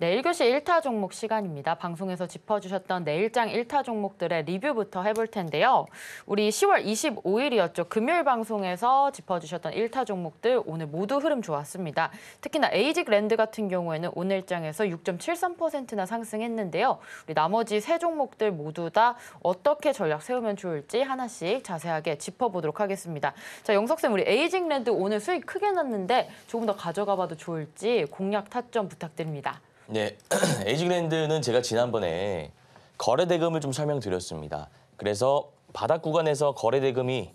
네, 1교시 1타 종목 시간입니다. 방송에서 짚어주셨던 내일장 1타 종목들의 리뷰부터 해볼 텐데요. 우리 10월 25일이었죠. 금요일 방송에서 짚어주셨던 1타 종목들 오늘 모두 흐름 좋았습니다. 특히나 에이직랜드 같은 경우에는 오늘장에서 6.73%나 상승했는데요. 우리 나머지 세 종목들 모두 다 어떻게 전략 세우면 좋을지 하나씩 자세하게 짚어보도록 하겠습니다. 자, 영석쌤 우리 에이직랜드 오늘 수익 크게 났는데 조금 더 가져가 봐도 좋을지 공략 타점 부탁드립니다. 네, 에이지그랜드는 제가 지난번에 거래 대금을 좀 설명드렸습니다. 그래서 바닥 구간에서 거래 대금이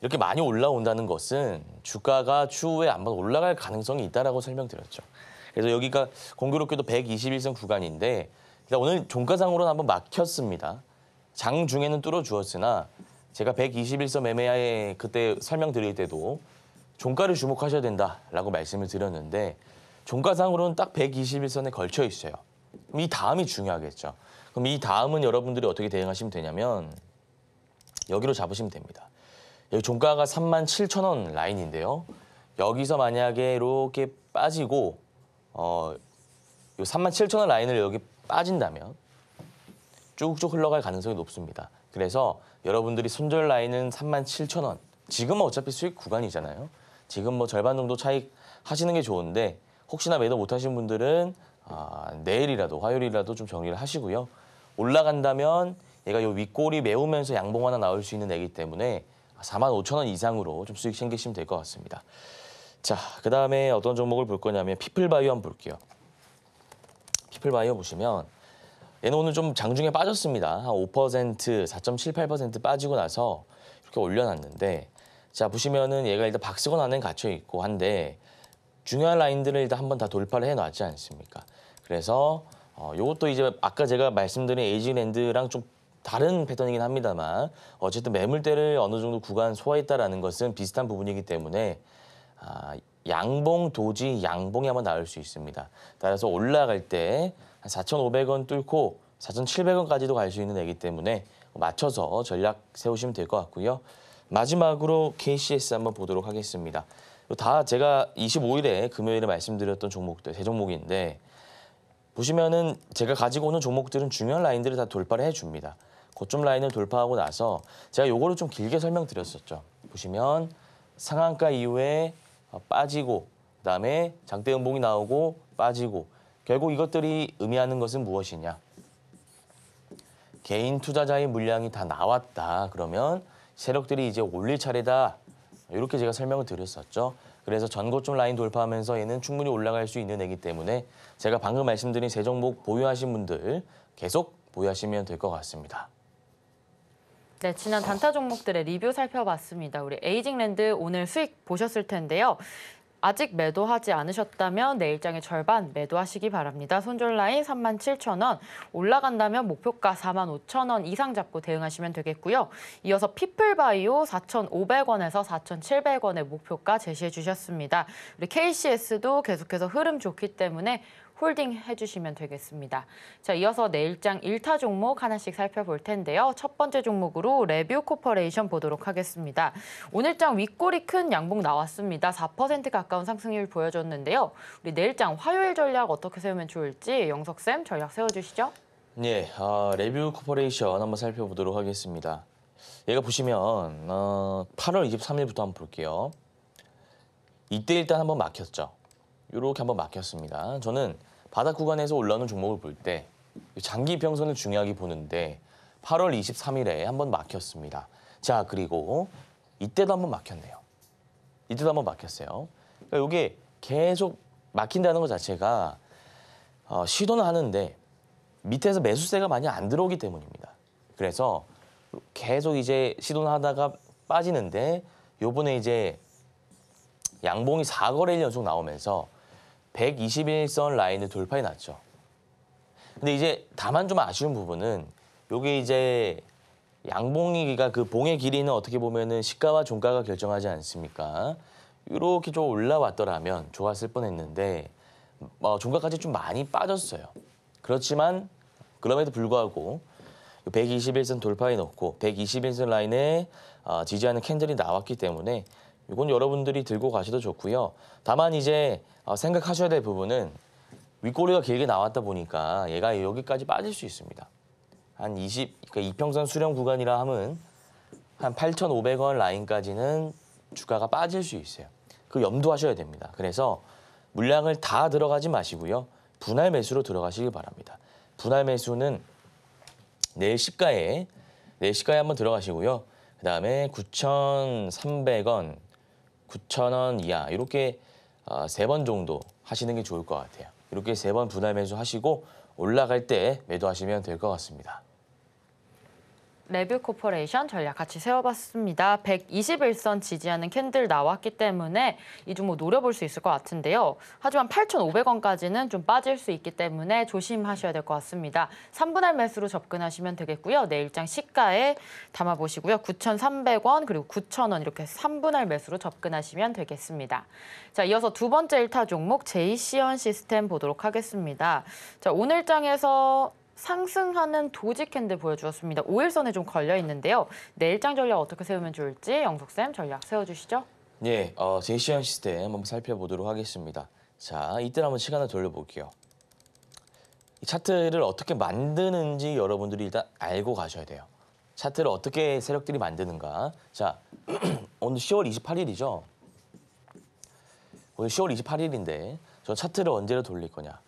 이렇게 많이 올라온다는 것은 주가가 추후에 아마 올라갈 가능성이 있다라고 설명드렸죠. 그래서 여기가 공교롭게도 121선 구간인데 일단 그러니까 오늘 종가상으로는 한번 막혔습니다. 장 중에는 뚫어주었으나 제가 121선 매매하에 그때 설명드릴 때도 종가를 주목하셔야 된다라고 말씀을 드렸는데 종가상으로는 딱 121선에 걸쳐 있어요. 그럼 이 다음이 중요하겠죠. 그럼 이 다음은 여러분들이 어떻게 대응하시면 되냐면 여기로 잡으시면 됩니다. 여기 종가가 3 7 0 0 0원 라인인데요. 여기서 만약에 이렇게 빠지고 어, 3 0 0 0원 라인을 여기 빠진다면 쭉쭉 흘러갈 가능성이 높습니다. 그래서 여러분들이 손절 라인은 3 7 0 0 0 원. 지금은 어차피 수익 구간이잖아요. 지금 뭐 절반 정도 차익 하시는 게 좋은데 혹시나 매도 못하신 분들은 아, 내일이라도 화요일이라도 좀 정리를 하시고요. 올라간다면 얘가 요 윗골이 메우면서 양봉 하나 나올 수 있는 애기 때문에 4만 5천 원 이상으로 좀 수익 챙기시면 될 것 같습니다. 자, 그 다음에 어떤 종목을 볼 거냐면 피플바이오 한번 볼게요. 피플바이오 보시면 얘는 오늘 좀 장중에 빠졌습니다. 한 5%, 4.78% 빠지고 나서 이렇게 올려놨는데 자, 보시면은 얘가 일단 박스권 안에 갇혀있고 한데 중요한 라인들을 일단 한번 다 돌파를 해놨지 않습니까? 그래서 어, 이것도 이제 아까 제가 말씀드린 에이지랜드랑 좀 다른 패턴이긴 합니다만 어쨌든 매물대를 어느 정도 구간 소화했다라는 것은 비슷한 부분이기 때문에 아, 양봉 도지 양봉이 한번 나올 수 있습니다. 따라서 올라갈 때 4,500원 뚫고 4,700원까지도 갈 수 있는 애기 때문에 맞춰서 전략 세우시면 될 것 같고요. 마지막으로 KCS 한번 보도록 하겠습니다. 다 제가 25일에 금요일에 말씀드렸던 종목들, 세 종목인데 보시면은 제가 가지고 오는 종목들은 중요한 라인들을 다 돌파를 해줍니다. 고점 라인을 돌파하고 나서 제가 요거를 좀 길게 설명드렸었죠. 보시면 상한가 이후에 빠지고 그다음에 장대 음봉이 나오고 빠지고 결국 이것들이 의미하는 것은 무엇이냐? 개인 투자자의 물량이 다 나왔다. 그러면 세력들이 이제 올릴 차례다. 이렇게 제가 설명을 드렸었죠. 그래서 전고점 라인 돌파하면서 얘는 충분히 올라갈 수 있는 애기 때문에 제가 방금 말씀드린 제 종목 보유하신 분들 계속 보유하시면 될 것 같습니다. 네, 지난 단타 종목들의 리뷰 살펴봤습니다. 우리 에이징랜드 오늘 수익 보셨을 텐데요. 아직 매도하지 않으셨다면 내 일장의 절반 매도하시기 바랍니다. 손절라인 3만 7천 원, 올라간다면 목표가 4만 5천 원 이상 잡고 대응하시면 되겠고요. 이어서 피플바이오 4,500원에서 4,700원의 목표가 제시해 주셨습니다. 우리 KCS도 계속해서 흐름 좋기 때문에 홀딩 해주시면 되겠습니다. 자, 이어서 내일장 1타 종목 하나씩 살펴볼 텐데요. 첫 번째 종목으로 레뷰 코퍼레이션 보도록 하겠습니다. 오늘장 윗골이 큰 양봉 나왔습니다. 4% 가까운 상승률 보여줬는데요. 우리 내일장 화요일 전략 어떻게 세우면 좋을지 영석쌤 전략 세워주시죠. 네, 어, 레뷰 코퍼레이션 한번 살펴보도록 하겠습니다. 얘가 보시면 어, 8월 23일부터 한번 볼게요. 이때 일단 한번 막혔죠. 이렇게 한번 막혔습니다. 저는 바닥 구간에서 올라오는 종목을 볼 때 장기 평선을 중요하게 보는데 8월 23일에 한 번 막혔습니다. 자 그리고 이때도 한번 막혔네요. 이때도 한번 막혔어요. 그러니까 이게 계속 막힌다는 것 자체가 어, 시도는 하는데 밑에서 매수세가 많이 안 들어오기 때문입니다. 그래서 계속 이제 시도는 하다가 빠지는데 요번에 이제 양봉이 4거래일 연속 나오면서 121선 라인을 돌파해 놨죠. 근데 이제 다만 좀 아쉬운 부분은 요게 이제 양봉이가 그 봉의 길이는 어떻게 보면은 시가와 종가가 결정하지 않습니까? 이렇게 좀 올라왔더라면 좋았을 뻔했는데 어, 종가까지 좀 많이 빠졌어요. 그렇지만 그럼에도 불구하고 121선 돌파에 넣고 121선 라인에 어, 지지하는 캔들이 나왔기 때문에 이건 여러분들이 들고 가셔도 좋고요. 다만 이제 어, 생각하셔야 될 부분은 윗꼬리가 길게 나왔다 보니까 얘가 여기까지 빠질 수 있습니다. 한 20, 그러니까 이평선 수령 구간이라 함은 한 8,500원 라인까지는 주가가 빠질 수 있어요. 그 염두하셔야 됩니다. 그래서 물량을 다 들어가지 마시고요. 분할 매수로 들어가시길 바랍니다. 분할 매수는 내일 시가에 내일 시가에 한번 들어가시고요. 그 다음에 9,300원 9,000원 이하 이렇게 어, 아, 세번 정도 하시는 게 좋을 것 같아요. 이렇게 세 번 분할 매수 하시고 올라갈 때 매도하시면 될 것 같습니다. 레뷰 코퍼레이션 전략 같이 세워봤습니다. 121선 지지하는 캔들 나왔기 때문에 이 종목 뭐 노려볼 수 있을 것 같은데요. 하지만 8,500원까지는 좀 빠질 수 있기 때문에 조심하셔야 될 것 같습니다. 3분할 매수로 접근하시면 되겠고요. 내일장 시가에 담아보시고요. 9,300원 그리고 9,000원 이렇게 3분할 매수로 접근하시면 되겠습니다. 자, 이어서 두 번째 일타 종목 JCN 시스템 보도록 하겠습니다. 자, 오늘 장에서 상승하는 도지 캔들 보여주었습니다. 5일선에 좀 걸려 있는데요. 내일장 전략 어떻게 세우면 좋을지 영석쌤 전략 세워주시죠. 예, 어, 제시형 시스템 한번 살펴보도록 하겠습니다. 자, 이때 한번 시간을 돌려볼게요. 이 차트를 어떻게 만드는지 여러분들이 일단 알고 가셔야 돼요. 차트를 어떻게 세력들이 만드는가. 자, 오늘 10월 28일이죠. 오늘 10월 28일인데 저 차트를 언제로 돌릴 거냐.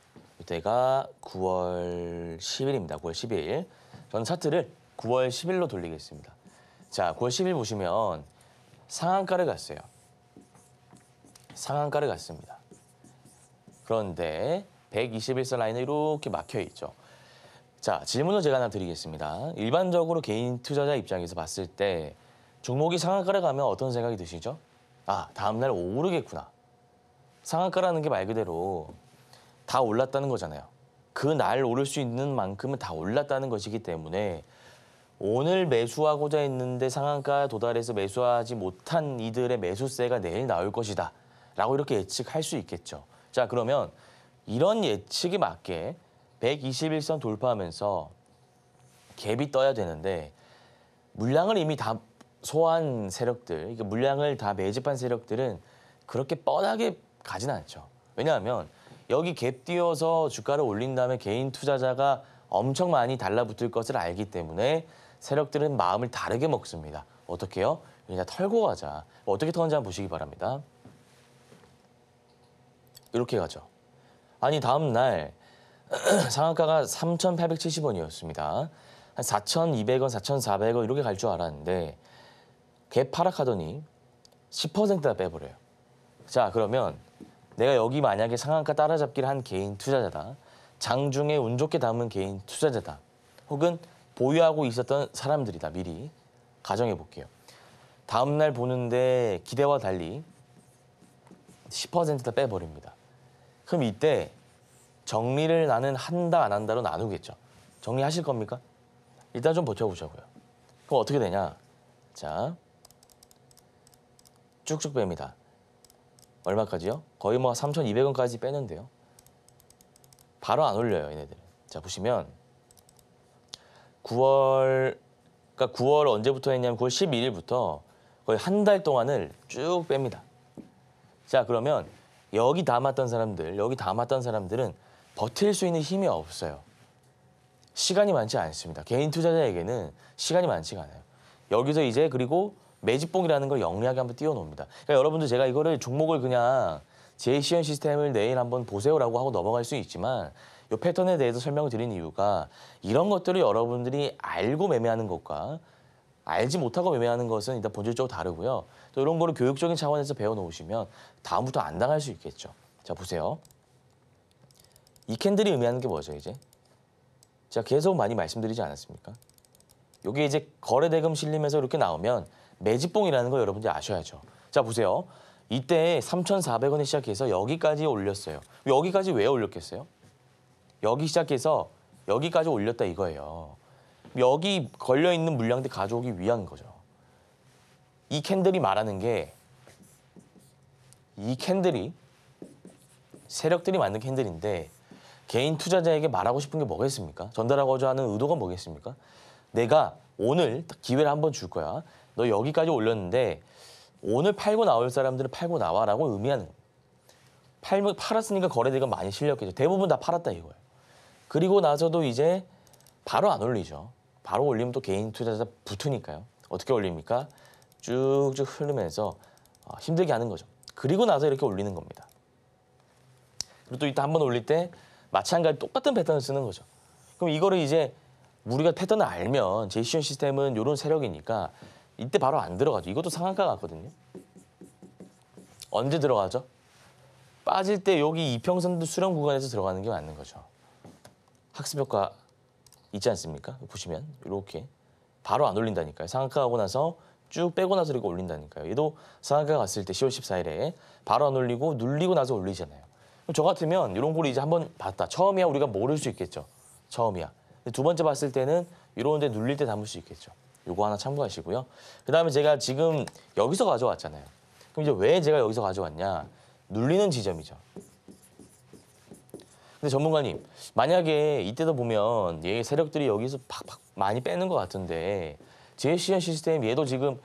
이때가 9월 10일입니다. 9월 10일. 저는 차트를 9월 10일로 돌리겠습니다. 자, 9월 10일 보시면 상한가를 갔어요. 상한가를 갔습니다. 그런데 121선 라인에 이렇게 막혀 있죠. 자, 질문을 제가 하나 드리겠습니다. 일반적으로 개인 투자자 입장에서 봤을 때 종목이 상한가를 가면 어떤 생각이 드시죠? 아, 다음날 오르겠구나. 상한가라는 게 말 그대로 다 올랐다는 거잖아요. 그 날 오를 수 있는 만큼은 다 올랐다는 것이기 때문에 오늘 매수하고자 했는데 상한가 에 도달해서 매수하지 못한 이들의 매수세가 내일 나올 것이다. 라고 이렇게 예측할 수 있겠죠. 자, 그러면 이런 예측에 맞게 121선 돌파하면서 갭이 떠야 되는데 물량을 이미 다 소환 세력들, 그러니까 물량을 다 매집한 세력들은 그렇게 뻔하게 가진 않죠. 왜냐하면 여기 갭 띄어서 주가를 올린 다음에 개인 투자자가 엄청 많이 달라붙을 것을 알기 때문에 세력들은 마음을 다르게 먹습니다. 어떻게요? 그냥 털고 가자. 뭐 어떻게 터는지 한번 보시기 바랍니다. 이렇게 가죠. 아니 다음 날 상한가가 3,870원이었습니다. 한 4,200원, 4,400원 이렇게 갈 줄 알았는데 갭 하락하더니 10%나 빼버려요. 자 그러면 내가 여기 만약에 상한가 따라잡기를 한 개인 투자자다. 장중에 운 좋게 담은 개인 투자자다. 혹은 보유하고 있었던 사람들이다. 미리 가정해 볼게요. 다음 날 보는데 기대와 달리 10%다 빼버립니다. 그럼 이때 정리를 나는 한다 안 한다로 나누겠죠. 정리하실 겁니까? 일단 좀 버텨보자고요. 그럼 어떻게 되냐? 자, 쭉쭉 뺍니다. 얼마까지요? 거의 뭐 3,200원까지 빼는데요. 바로 안 올려요, 얘네들. 자, 보시면 9월 그러니까 9월 언제부터 했냐면 9월 11일부터 거의 한 달 동안을 쭉 뺍니다. 자, 그러면 여기 담았던 사람들, 여기 담았던 사람들은 버틸 수 있는 힘이 없어요. 시간이 많지 않습니다. 개인 투자자에게는 시간이 많지가 않아요. 여기서 이제 그리고 매집봉이라는 걸 영리하게 한번 띄워놓습니다. 그러니까 여러분들 제가 이거를 종목을 그냥 제 시연 시스템을 내일 한번 보세요라고 하고 넘어갈 수 있지만 이 패턴에 대해서 설명을 드린 이유가 이런 것들을 여러분들이 알고 매매하는 것과 알지 못하고 매매하는 것은 일단 본질적으로 다르고요. 또 이런 거를 교육적인 차원에서 배워놓으시면 다음부터 안 당할 수 있겠죠. 자, 보세요. 이 캔들이 의미하는 게 뭐죠, 이제? 제가 계속 많이 말씀드리지 않았습니까? 요게 이제 거래대금 실림에서 이렇게 나오면 매집봉이라는 걸 여러분들이 아셔야죠. 자 보세요. 이때 3,400원에 시작해서 여기까지 올렸어요. 여기까지 왜 올렸겠어요? 여기 시작해서 여기까지 올렸다 이거예요. 여기 걸려있는 물량들 가져오기 위한 거죠. 이 캔들이 말하는 게 이 캔들이 세력들이 만든 캔들인데 개인 투자자에게 말하고 싶은 게 뭐겠습니까? 전달하고자 하는 의도가 뭐겠습니까? 내가 오늘 기회를 한 번 줄 거야. 너 여기까지 올렸는데 오늘 팔고 나올 사람들은 팔고 나와라고 의미하는 거예요. 팔면 팔았으니까 거래대가 많이 실렸겠죠. 대부분 다 팔았다 이거예요. 그리고 나서도 이제 바로 안 올리죠. 바로 올리면 또 개인 투자자 붙으니까요. 어떻게 올립니까? 쭉쭉 흐르면서 어, 힘들게 하는 거죠. 그리고 나서 이렇게 올리는 겁니다. 그리고 또 이따 한번 올릴 때 마찬가지 똑같은 패턴을 쓰는 거죠. 그럼 이거를 이제 우리가 패턴을 알면 제시션 시스템은 이런 세력이니까 이때 바로 안 들어가죠. 이것도 상한가 같거든요. 언제 들어가죠? 빠질 때 여기 이평선 수렴 구간에서 들어가는 게 맞는 거죠. 학습효과 있지 않습니까? 보시면 이렇게 바로 안 올린다니까요. 상한가하고 나서 쭉 빼고 나서 이렇게 올린다니까요. 얘도 상한가 갔을 때 10월 14일에 바로 안 올리고 눌리고 나서 올리잖아요. 저 같으면 이런 꼴 이제 한번 봤다. 처음이야 우리가 모를 수 있겠죠. 처음이야. 두 번째 봤을 때는 이런 데 눌릴 때 담을 수 있겠죠. 요거 하나 참고하시고요. 그다음에 제가 지금 여기서 가져왔잖아요. 그럼 이제 왜 제가 여기서 가져왔냐? 눌리는 지점이죠. 근데 전문가님, 만약에 이때도 보면 얘 세력들이 여기서 팍팍 많이 빼는 것 같은데 제시현 시스템 얘도 지금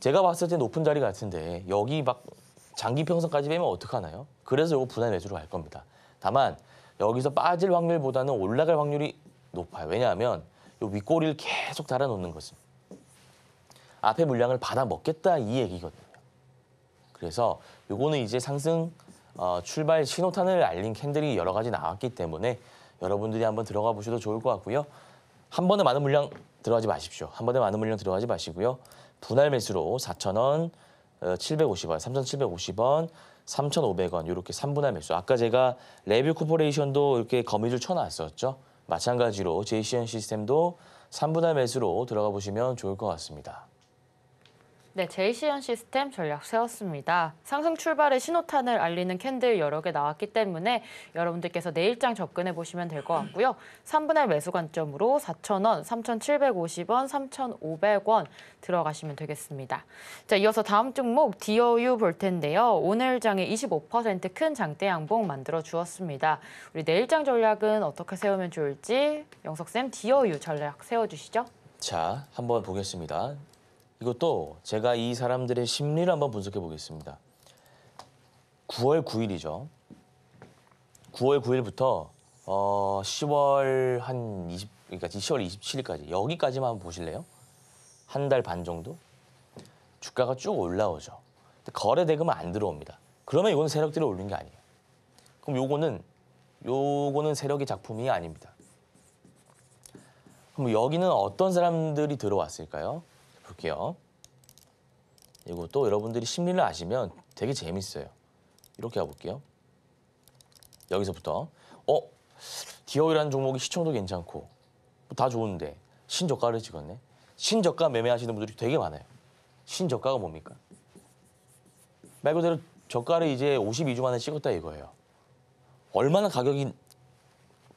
제가 봤을 때 높은 자리 같은데 여기 막 장기 평선까지 빼면 어떡하나요? 그래서 요거 분할 매수로 갈 겁니다. 다만 여기서 빠질 확률보다는 올라갈 확률이 높아요. 왜냐하면 이 윗꼬리를 계속 달아놓는 것은 앞에 물량을 받아 먹겠다 이 얘기거든요. 그래서 이거는 이제 상승 어, 출발 신호탄을 알린 캔들이 여러 가지 나왔기 때문에 여러분들이 한번 들어가 보셔도 좋을 것 같고요. 한 번에 많은 물량 들어가지 마십시오. 한 번에 많은 물량 들어가지 마시고요. 분할 매수로 4,000원, 750원, 3,750원, 3,500원 이렇게 3분할 매수. 아까 제가 레뷰 코퍼레이션도 이렇게 거미줄 쳐놨었죠. 마찬가지로 JCN 시스템도 3분할 매수로 들어가 보시면 좋을 것 같습니다. 네, j 시 n 시스템 전략 세웠습니다. 상승 출발의 신호탄을 알리는 캔들 여러 개 나왔기 때문에 여러분들께서 내일장 접근해 보시면 될 것 같고요. 3분할 매수 관점으로 4,000원, 3,750원, 3,500원 들어가시면 되겠습니다. 자, 이어서 다음 종목 DOU 볼 텐데요. 오늘 장에 25%큰 장대 양봉 만들어 주었습니다. 우리 내일장 전략은 어떻게 세우면 좋을지 영석쌤 DOU 전략 세워주시죠. 자, 한번 보겠습니다. 이것도 제가 이 사람들의 심리를 한번 분석해 보겠습니다. 9월 9일이죠. 9월 9일부터 어, 10월 한 20, 그러니까 10월 27일까지 여기까지만 보실래요? 한 달 반 정도 주가가 쭉 올라오죠. 거래 대금은 안 들어옵니다. 그러면 이건 세력들이 올린 게 아니에요. 그럼 요거는 요거는 세력의 작품이 아닙니다. 그럼 여기는 어떤 사람들이 들어왔을까요? 볼게요. 그리또 여러분들이 심리를 아시면 되게 재밌어요. 이렇게 가볼게요. 여기서부터 어? 디어이라는 종목이 시총도 괜찮고 뭐다 좋은데 신저가를 찍었네. 신저가 매매하시는 분들이 되게 많아요. 신저가가 뭡니까? 말 그대로 저가를 이제 52주 만에 찍었다 이거예요. 얼마나 가격이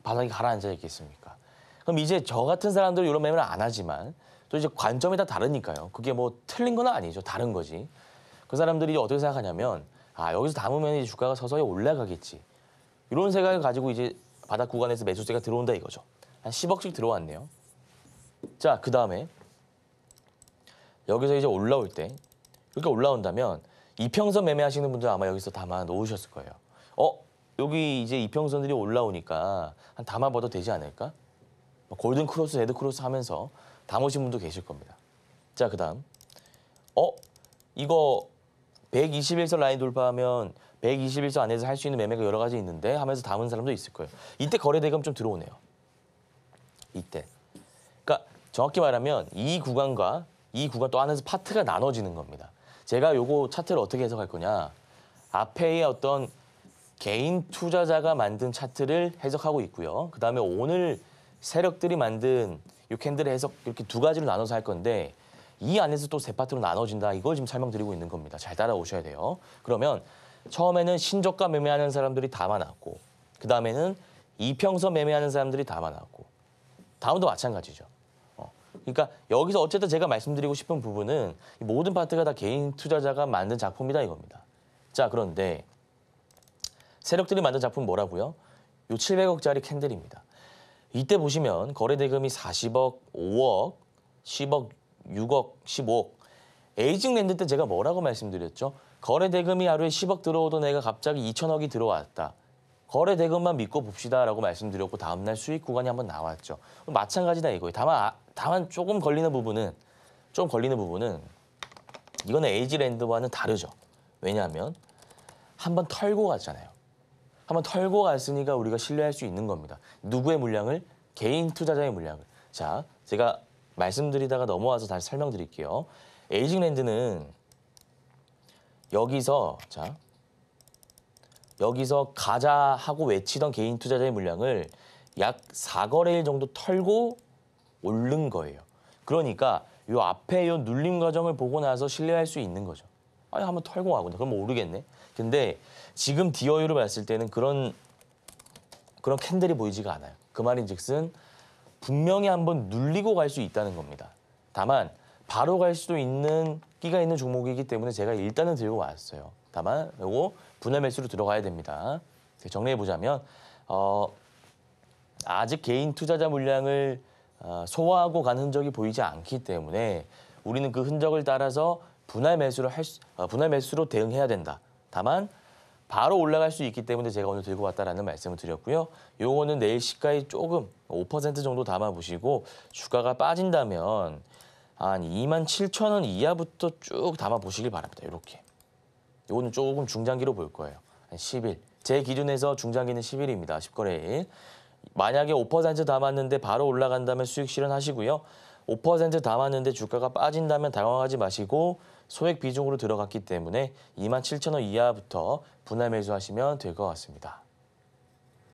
바닥에 가라앉아 있겠습니까? 그럼 이제 저 같은 사람들은 이런 매매를 안 하지만 또 이제 관점이 다 다르니까요. 그게 뭐 틀린 건 아니죠. 다른 거지. 그 사람들이 어떻게 생각하냐면 아 여기서 담으면 이제 주가가 서서히 올라가겠지. 이런 생각을 가지고 이제 바닥 구간에서 매수세가 들어온다 이거죠. 한 10억씩 들어왔네요. 자, 그 다음에 여기서 이제 올라올 때 이렇게 올라온다면 이평선 매매하시는 분들 아마 여기서 담아 놓으셨을 거예요. 어? 여기 이제 이평선들이 올라오니까 한 담아봐도 되지 않을까? 뭐 골든 크로스, 레드 크로스 하면서 담으신 분도 계실 겁니다. 자, 그 다음. 어? 이거 121선 라인 돌파하면 121선 안에서 할 수 있는 매매가 여러 가지 있는데 하면서 담은 사람도 있을 거예요. 이때 거래 대금 좀 들어오네요. 이때. 그러니까 정확히 말하면 이 구간과 이 구간 또 안에서 파트가 나눠지는 겁니다. 제가 요거 차트를 어떻게 해석할 거냐. 앞에의 어떤 개인 투자자가 만든 차트를 해석하고 있고요. 그다음에 오늘 세력들이 만든 이 캔들의 해석 이렇게 두 가지로 나눠서 할 건데 이 안에서 또 세 파트로 나눠진다. 이걸 지금 설명드리고 있는 겁니다. 잘 따라오셔야 돼요. 그러면 처음에는 신저가 매매하는 사람들이 다 많았고 그 다음에는 이평서 매매하는 사람들이 다 많았고 다음도 마찬가지죠. 어, 그러니까 여기서 어쨌든 제가 말씀드리고 싶은 부분은 모든 파트가 다 개인 투자자가 만든 작품이다 이겁니다. 자 그런데 세력들이 만든 작품 뭐라고요? 요 700억짜리 캔들입니다. 이때 보시면 거래대금이 40억, 5억, 10억, 6억, 15억. 에이징랜드 때 제가 뭐라고 말씀드렸죠? 거래대금이 하루에 10억 들어오던 애가 갑자기 2천억이 들어왔다. 거래대금만 믿고 봅시다라고 말씀드렸고 다음날 수익 구간이 한번 나왔죠. 마찬가지다 이거예요. 다만, 아, 다만 조금 걸리는 부분은 좀 걸리는 부분은 이거는 에이지랜드와는 다르죠. 왜냐하면 한번 털고 갔잖아요. 한번 털고 갔으니까 우리가 신뢰할 수 있는 겁니다. 누구의 물량을? 개인 투자자의 물량을. 자, 제가 말씀드리다가 넘어와서 다시 설명드릴게요. 에이징랜드는 여기서 자 여기서 가자하고 외치던 개인 투자자의 물량을 약 4거래일 정도 털고 오른 거예요. 그러니까 요 앞에 요 눌림 과정을 보고 나서 신뢰할 수 있는 거죠. 아니 한번 털고 가거든. 그럼 모르겠네. 근데 지금 디어유를 봤을 때는 그런 그런 캔들이 보이지가 않아요. 그 말인즉슨 분명히 한번 눌리고 갈 수 있다는 겁니다. 다만 바로 갈 수도 있는 끼가 있는 종목이기 때문에 제가 일단은 들고 왔어요. 다만 요거 분할 매수로 들어가야 됩니다. 정리해 보자면 어, 아직 개인 투자자 물량을 어, 소화하고 간 흔적이 보이지 않기 때문에 우리는 그 흔적을 따라서 분할 매수를 할 수, 어, 분할 매수로 대응해야 된다. 다만 바로 올라갈 수 있기 때문에 제가 오늘 들고 왔다라는 말씀을 드렸고요. 요거는 내일 시가에 조금 5% 정도 담아보시고 주가가 빠진다면 한 2만 7천 원 이하부터 쭉 담아보시길 바랍니다. 이렇게. 요거는 조금 중장기로 볼 거예요. 한 10일. 제 기준에서 중장기는 10일입니다. 10거래일. 만약에 5% 담았는데 바로 올라간다면 수익 실현하시고요. 5% 담았는데 주가가 빠진다면 당황하지 마시고 소액 비중으로 들어갔기 때문에 2만 7천 원 이하부터 분할 매수하시면 될 것 같습니다.